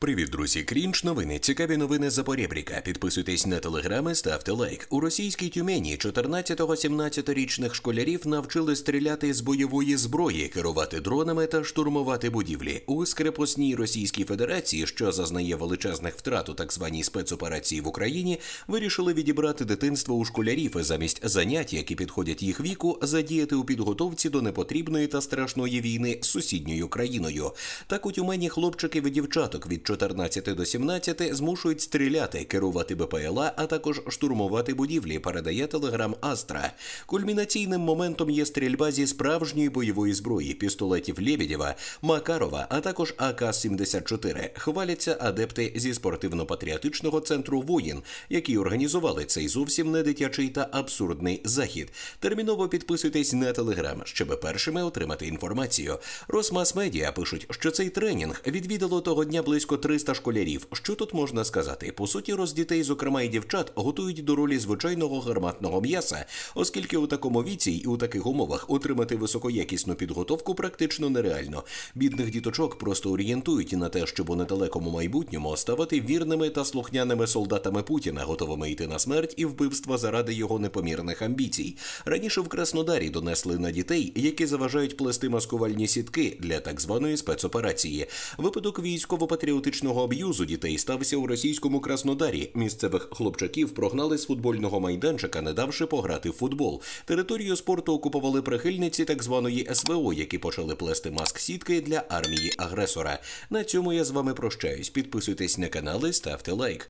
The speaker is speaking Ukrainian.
Привіт, друзі! Крінж, новини, цікаві новини за Підписуйтесь на телеграми, ставте лайк. У російській тюмені 14-17-річних школярів навчили стріляти з бойової зброї, керувати дронами та штурмувати будівлі. У скрепосній Російській Федерації, що зазнає величезних втрат у так званій спецоперації в Україні, вирішили відібрати дитинство у школярів і замість занять, які підходять їх віку, задіяти у підготовці до непотрібної та страшної війни з сусідньою країною. Так у тюмені хлопчики від дівчаток від 14 до 17 змушують стріляти, керувати БПЛА, а також штурмувати будівлі. Передає телеграм Астра. Кульмінаційним моментом є стрільба зі справжньої бойової зброї, пістолетів Лєвідєва, Макарова, а також АК-74. Хваляться адепти зі спортивно-патріотичного центру воїн, які організували цей зовсім не дитячий та абсурдний захід. Терміново підписуйтесь на телеграм, щоб першими отримати інформацію. Росмас медіа пишуть, що цей тренінг відвідало того дня близько. 300 школярів. Що тут можна сказати? По суті, роз дітей, зокрема і дівчат, готують до ролі звичайного гарматного м'яса, оскільки у такому віці і у таких умовах отримати високоякісну підготовку практично нереально. Бідних діточок просто орієнтують на те, щоб у недалекому майбутньому ставати вірними та слухняними солдатами Путіна, готовими йти на смерть і вбивства заради його непомірних амбіцій. Раніше в Краснодарі донесли на дітей, які заважають плести маскувальні сітки для так званої спецоперації. Випадок військово-патріотичного систематичного аб'юзу дітей стався у російському краснодарі. Місцевих хлопчаків прогнали з футбольного майданчика, не давши пограти в футбол. Територію спорту окупували прихильниці так званої СВО, які почали плести маск сітки для армії агресора. На цьому я з вами прощаюсь. Підписуйтесь на канали, ставте лайк.